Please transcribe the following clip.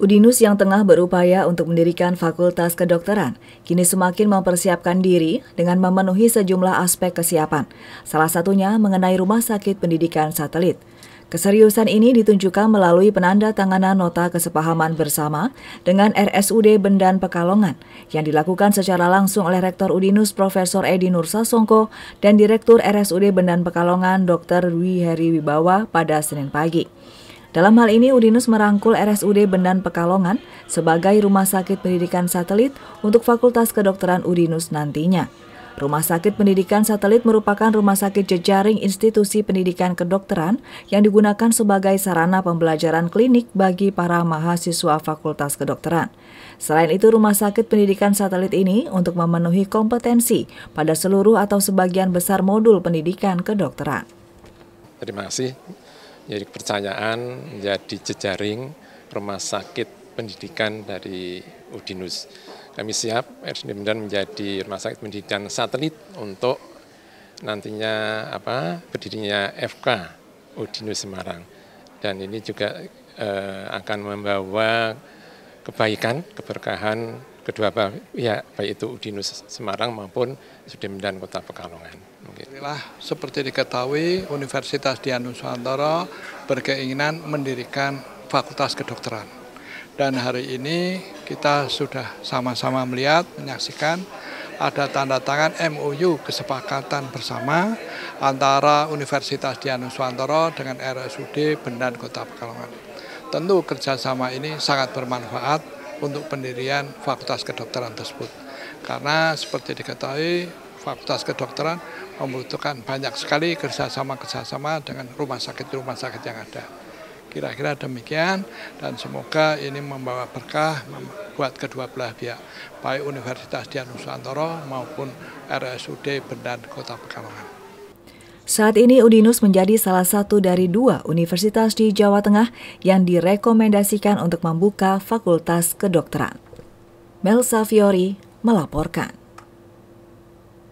Udinus yang tengah berupaya untuk mendirikan Fakultas Kedokteran, kini semakin mempersiapkan diri dengan memenuhi sejumlah aspek kesiapan, salah satunya mengenai Rumah Sakit Pendidikan Satelit. Keseriusan ini ditunjukkan melalui penanda tanganan nota kesepahaman bersama dengan RSUD Bendan Pekalongan yang dilakukan secara langsung oleh Rektor Udinus Profesor Edi Nursasongko dan Direktur RSUD Bendan Pekalongan Dr. Dwi Heri Wibawa pada Senin pagi. Dalam hal ini, Udinus merangkul RSUD Bendan Pekalongan sebagai rumah sakit pendidikan satelit untuk Fakultas Kedokteran Udinus nantinya. Rumah Sakit Pendidikan Satelit merupakan rumah sakit jejaring institusi pendidikan kedokteran yang digunakan sebagai sarana pembelajaran klinik bagi para mahasiswa Fakultas Kedokteran. Selain itu, Rumah Sakit Pendidikan Satelit ini untuk memenuhi kompetensi pada seluruh atau sebagian besar modul pendidikan kedokteran. Terima kasih jadi kepercayaan, menjadi jejaring rumah sakit pendidikan dari Udinus. Kami siap RSUD Medan menjadi rumah sakit pendidikan satelit untuk nantinya apa berdirinya FK Udinus Semarang. Dan ini juga eh, akan membawa kebaikan, keberkahan kedua ya baik itu Udinus Semarang maupun Sudimdan Kota Pekalongan. Inilah seperti diketahui Universitas Dian Nusantara berkeinginan mendirikan Fakultas Kedokteran. Dan hari ini kita sudah sama-sama melihat, menyaksikan ada tanda tangan MOU kesepakatan bersama antara Universitas Dian Nusantara dengan RSUD Bendan Kota Pekalongan. Tentu kerjasama ini sangat bermanfaat untuk pendirian Fakultas Kedokteran tersebut. Karena seperti diketahui, Fakultas Kedokteran membutuhkan banyak sekali kerjasama-kerjasama dengan rumah sakit-rumah sakit yang ada. Kira-kira demikian dan semoga ini membawa berkah buat kedua belah pihak, baik Universitas Dian Nusantara maupun RSUD Bendan Kota Pekalongan. Saat ini Udinus menjadi salah satu dari dua universitas di Jawa Tengah yang direkomendasikan untuk membuka fakultas kedokteran. Mel Saviori melaporkan.